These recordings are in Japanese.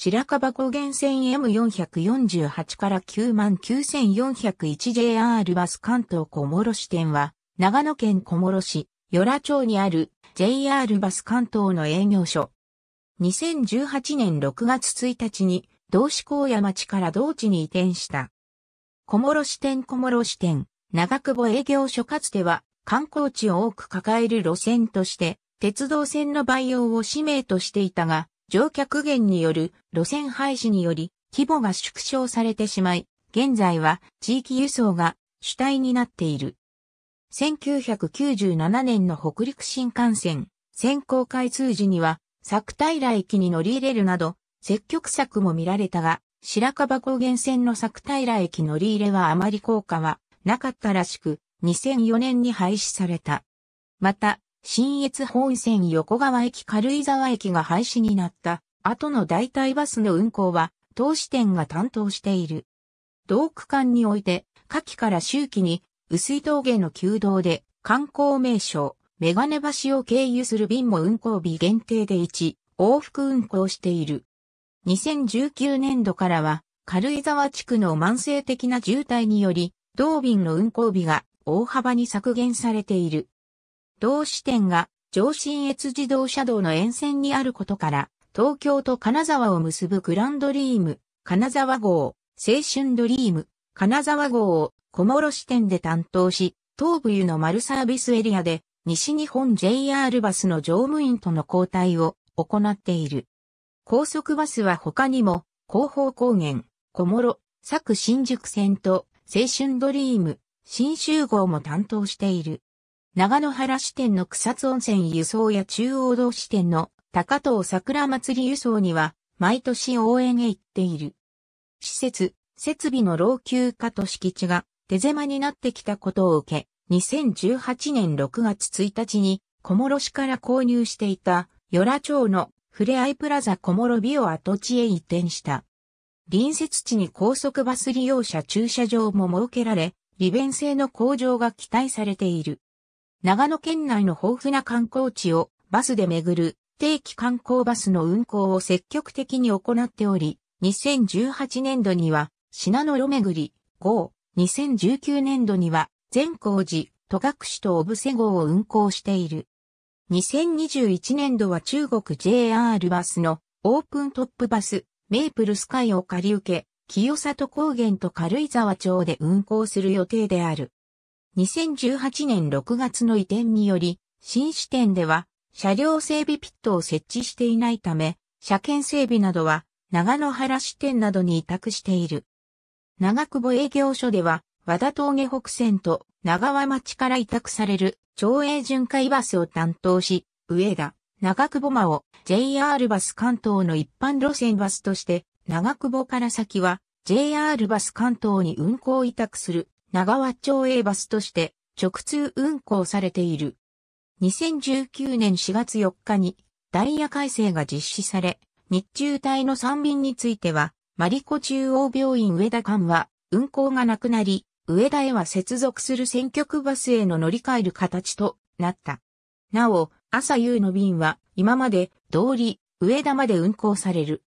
白樺高原線 M448 から99401 JR バス関東小諸支店は、長野県小諸市、与良町にある JR バス関東の営業所。2018年6月1日に、同志高野町から同地に移転した。小諸支店小諸支店、長久保営業所かつては、観光地を多く抱える路線として、鉄道線の培養を使命としていたが、乗客減による路線廃止により規模が縮小されてしまい、現在は地域輸送が主体になっている。1997年の北陸新幹線、先行開通時には、作平駅に乗り入れるなど、積極策も見られたが、白樺高原線の作平駅乗り入れはあまり効果はなかったらしく、2004年に廃止された。また、新越本線横川駅軽井沢駅が廃止になった後の代替バスの運行は、投支店が担当している。同区間において、夏季から秋季に、薄い峠の旧道で、観光名所、メガネ橋を経由する便も運行日限定で1、往復運行している。2019年度からは、軽井沢地区の慢性的な渋滞により、同便の運行日が大幅に削減されている。同支店が上信越自動車道の沿線にあることから、東京と金沢を結ぶグランドリーム、金沢号、青春ドリーム、金沢号を小諸支店で担当し、東武湯の丸サービスエリアで、西日本 JR バスの乗務員との交代を行っている。高速バスは他にも、広報高原、小諸、佐久新宿線と、青春ドリーム、新集合も担当している。長野原支店の草津温泉輸送や中央道支店の高藤桜祭り輸送には毎年応援へ行っている。施設、設備の老朽化と敷地が手狭になってきたことを受け、2018年6月1日に小諸市から購入していた与良町のふれあいプラザ小諸美を跡地へ移転した。隣接地に高速バス利用者駐車場も設けられ、利便性の向上が期待されている。長野県内の豊富な観光地をバスで巡る定期観光バスの運行を積極的に行っており、2018年度には品野路巡り号、2019年度には善光寺、戸隠と小布施号を運行している。2021年度は中国 JR バスのオープントップバス、メープルスカイを借り受け、清里高原と軽井沢町で運行する予定である。2018年6月の移転により、新支店では車両整備ピットを設置していないため、車検整備などは長野原支店などに委託している。長久保営業所では、和田峠北線と長和町から委託される町営巡回バスを担当し、上田、長久保間を JR バス関東の一般路線バスとして、長久保から先は JR バス関東に運行委託する長和町 A バスとして直通運行されている。2019年4月4日にダイヤ改正が実施され、日中隊の3便については、マリコ中央病院上田間は運行がなくなり、上田へは接続する選挙区バスへの乗り換える形となった。なお、朝夕の便は今まで通り上田まで運行される。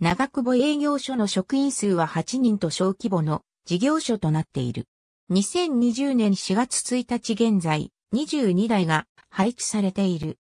長久保営業所の職員数は8人と小規模の事業所となっている。2020年4月1日現在、22台が配置されている。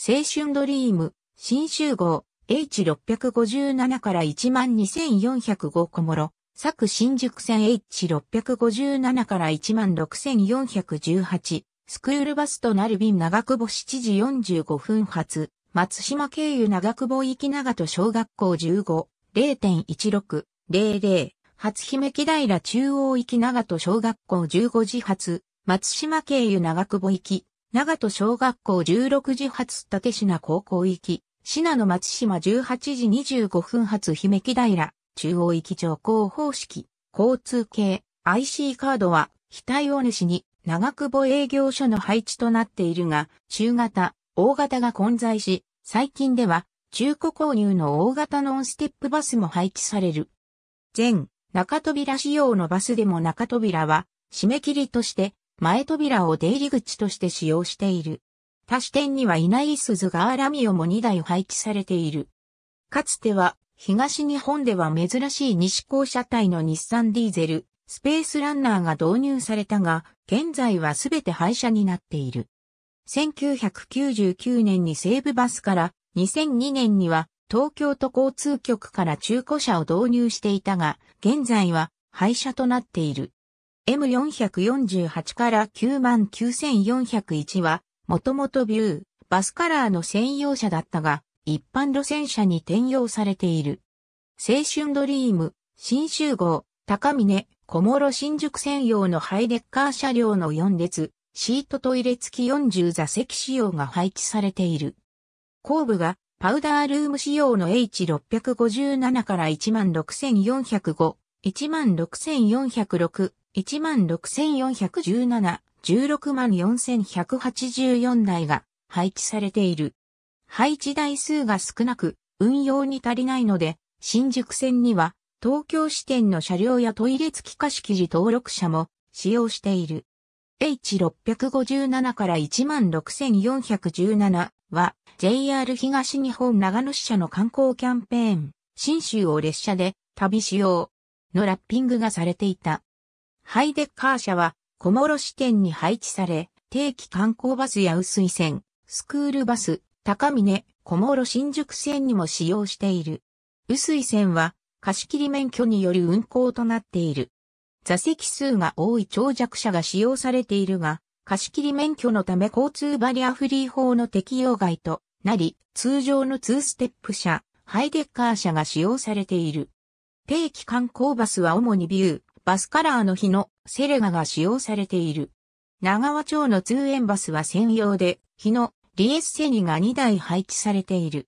青春ドリーム、新集合、H657 から12405小諸、久新宿線 H657 から16418、スクールバスとなる便長久保7時45分発、松島経由長久保行き長と小学校15、0.16、00、初姫木平中央行き長戸小学校15時発、松島経由長久保行き、長戸小学校16時発立品高校行き、品の松島18時25分発姫木平、中央行き乗降方式、交通系、IC カードは、非対応主に、長久保営業所の配置となっているが、中型、大型が混在し、最近では、中古購入の大型ノンステップバスも配置される。全中扉仕様のバスでも中扉は、締め切りとして、前扉を出入り口として使用している。他支店にはいない鈴川ラミオも2台配置されている。かつては、東日本では珍しい西高車体の日産ディーゼル、スペースランナーが導入されたが、現在はすべて廃車になっている。1999年に西武バスから、2002年には東京都交通局から中古車を導入していたが、現在は廃車となっている。M448 から99401は、もともとビュー、バスカラーの専用車だったが、一般路線車に転用されている。青春ドリーム、新集合、高峰、小諸新宿専用のハイレッカー車両の4列、シートトイレ付き40座席仕様が配置されている。後部がパウダールーム仕様の H657 から16405、16406、16417、16484台が配置されている。配置台数が少なく、運用に足りないので、新宿線には東京支店の車両やトイレ付き貸し記事登録者も使用している。H657 から16417は JR 東日本長野支社の観光キャンペーン、新州を列車で旅しようのラッピングがされていた。ハイデッカー社は小諸支店に配置され、定期観光バスや雨水線、スクールバス、高峰、小諸新宿線にも使用している。雨水線は貸切免許による運行となっている。座席数が多い長尺車が使用されているが、貸切免許のため交通バリアフリー法の適用外となり、通常の2ステップ車、ハイデッカー車が使用されている。定期観光バスは主にビュー、バスカラーの日のセレガが使用されている。長和町の通園バスは専用で、日のリエッセニが2台配置されている。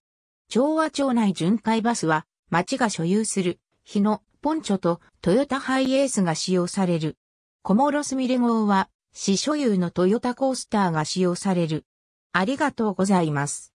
長和町内巡回バスは、町が所有する日野、ポンチョとトヨタハイエースが使用される。コモロスミレ号は、市所有のトヨタコースターが使用される。ありがとうございます。